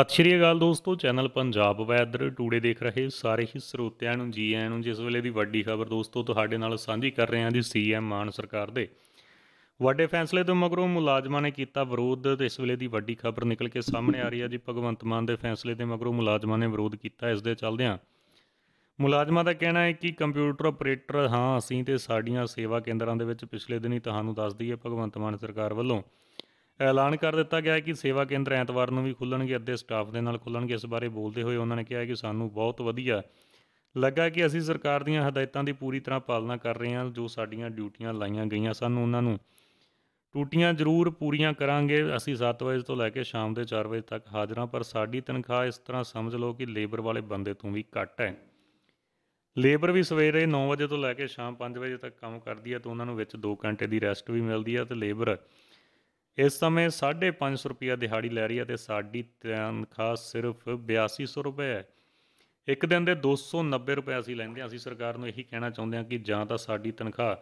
ਸਤਿ ਸ਼੍ਰੀ ਅਕਾਲ ਦੋਸਤੋ channel Punjab weather today ਦੇਖ ਰਹੇ ਸਾਰੇ ਹੀ ਸਰੋਤਿਆਂ ਨੂੰ ਜੀ ਆਇਆਂ ਨੂੰ ਜਿਸ ਵੇਲੇ ਦੀ ਵੱਡੀ ਖਬਰ ਦੋਸਤੋ ਤੁਹਾਡੇ ਨਾਲ ਸਾਂਝੀ ਕਰ ਰਹੇ ਹਾਂ ਜੀ ਸੀਐਮ ਮਾਨ ਸਰਕਾਰ ਦੇ ਵੱਡੇ ਫੈਸਲੇ ਤੋਂ ਮਗਰੋਂ ਮੁਲਾਜ਼ਮਾਂ ਨੇ ਕੀਤਾ ਵਿਰੋਧ ਤੇ ਇਸ ਵੇਲੇ ਦੀ ਵੱਡੀ ਖਬਰ ਨਿਕਲ ਕੇ ਸਾਹਮਣੇ ਆ ਰਹੀ ਹੈ ਜੀ ਭਗਵੰਤ ਮਾਨ ਦੇ ਫੈਸਲੇ ਦੇ ਮਗਰੋਂ ਮੁਲਾਜ਼ਮਾਂ ਨੇ ਵਿਰੋਧ ਕੀਤਾ ਇਸ ਦੇ ਚੱਲਦਿਆਂ ਮੁਲਾਜ਼ਮਾਂ ਦਾ ਕਹਿਣਾ ਹੈ ਕਿ ਕੰਪਿਊਟਰ ਆਪਰੇਟਰ ਹਾਂ ਅਸੀਂ ਤੇ ਸਾਡੀਆਂ ਸੇਵਾ ਕੇਂਦਰਾਂ ਦੇ ਵਿੱਚ ਪਿਛਲੇ ਦਿਨੀ ਤੁਹਾਨੂੰ ਦੱਸ ਦਈਏ ਭਗਵੰਤ ਮਾਨ ਸਰਕਾਰ ਵੱਲੋਂ ਐਲਾਨ ਕਰ ਦਿੱਤਾ ਗਿਆ ਹੈ ਕਿ ਸੇਵਾ ਕੇਂਦਰ ਐਤਵਾਰ ਨੂੰ ਵੀ ਖੁੱਲਣਗੇ ਅੱਧੇ ਸਟਾਫ ਦੇ ਨਾਲ ਖੁੱਲਣਗੇ ਇਸ ਬਾਰੇ ਬੋਲਦੇ ਹੋਏ ਉਹਨਾਂ ਨੇ ਕਿਹਾ ਕਿ ਸਾਨੂੰ ਬਹੁਤ ਵਧੀਆ ਲੱਗਾ ਕਿ ਅਸੀਂ ਸਰਕਾਰ ਦੀਆਂ ਹਦਾਇਤਾਂ ਦੀ ਪੂਰੀ ਤਰ੍ਹਾਂ ਪਾਲਣਾ ਕਰ ਰਹੇ ਹਾਂ ਜੋ ਸਾਡੀਆਂ ਡਿਊਟੀਆਂ ਲਾਈਆਂ ਗਈਆਂ ਸਾਨੂੰ ਉਹਨਾਂ ਨੂੰ ਟੂਟੀਆਂ ਜ਼ਰੂਰ ਪੂਰੀਆਂ ਕਰਾਂਗੇ ਅਸੀਂ 7 ਵਜੇ ਤੋਂ ਲੈ ਕੇ ਸ਼ਾਮ ਦੇ 4 ਵਜੇ ਤੱਕ ਹਾਜ਼ਰਾਂ ਪਰ ਸਾਡੀ ਤਨਖਾਹ ਇਸ ਤਰ੍ਹਾਂ ਸਮਝ ਲਓ ਕਿ ਲੇਬਰ ਵਾਲੇ ਬੰਦੇ ਤੋਂ ਵੀ ਘੱਟ ਹੈ ਲੇਬਰ ਵੀ ਸਵੇਰੇ 9 ਵਜੇ ਤੋਂ ਲੈ ਕੇ ਸ਼ਾਮ 5 ਵਜੇ ਤੱਕ ਕੰਮ ਕਰਦੀ ਹੈ ਤਾਂ ਉਹਨਾਂ ਨੂੰ ਵਿੱਚ 2 ਘੰਟੇ ਦੀ ਰੈਸਟ ਵੀ ਮਿਲਦੀ ਹੈ ਤੇ ਲੇਬਰ ਇਸ ਸਮੇਂ 550 ਰੁਪਿਆ ਦਿਹਾੜੀ ਲੈ ਰਹੀ ਹੈ ਤੇ ਸਾਡੀ ਤਨਖਾਹ ਸਿਰਫ 8200 ਰੁਪਏ ਹੈ ਇੱਕ ਦਿਨ ਦੇ 290 ਰੁਪਏ ਅਸੀਂ ਲੈਂਦੇ ਹਾਂ ਅਸੀਂ ਸਰਕਾਰ ਨੂੰ ਇਹੀ ਕਹਿਣਾ ਚਾਹੁੰਦੇ ਹਾਂ ਕਿ ਜਾਂ ਤਾਂ ਸਾਡੀ ਤਨਖਾਹ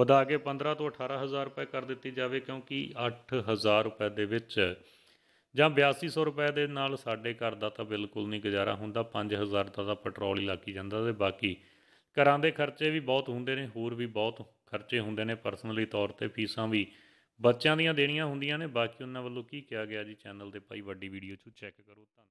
ਵਧਾ ਕੇ 15 ਤੋਂ 18000 ਰੁਪਏ ਕਰ ਦਿੱਤੀ ਜਾਵੇ ਕਿਉਂਕਿ 8000 ਰੁਪਏ ਦੇ ਵਿੱਚ ਜਾਂ 8200 ਰੁਪਏ ਦੇ ਨਾਲ ਸਾਡੇ ਘਰ ਦਾ ਤਾਂ ਬਿਲਕੁਲ ਨਹੀਂ ਗੁਜ਼ਾਰਾ ਹੁੰਦਾ 5000 ਦਾ ਤਾਂ ਪੈਟਰੋਲ ਹੀ ਲੱਗੀ ਜਾਂਦਾ ਤੇ ਬਾਕੀ ਘਰਾਂ ਦੇ ਖਰਚੇ ਵੀ ਬਹੁਤ ਹੁੰਦੇ ਨੇ ਹੋਰ ਵੀ ਬਹੁਤ ਖਰਚੇ ਹੁੰਦੇ ਨੇ ਪਰਸਨਲੀ ਤੌਰ ਤੇ ਫੀਸਾਂ ਵੀ ਬੱਚਿਆਂ ਦੀਆਂ ਦੇਣੀਆਂ ਹੁੰਦੀਆਂ ਨੇ ਬਾਕੀ ਉਹਨਾਂ ਵੱਲੋਂ ਕੀ ਕਿਹਾ ਗਿਆ ਜੀ ਚੈਨਲ ਤੇ ਪਾਈ ਵੱਡੀ ਵੀਡੀਓ 'ਚ ਚੈੱਕ ਕਰੋ ਧੰਨਵਾਦ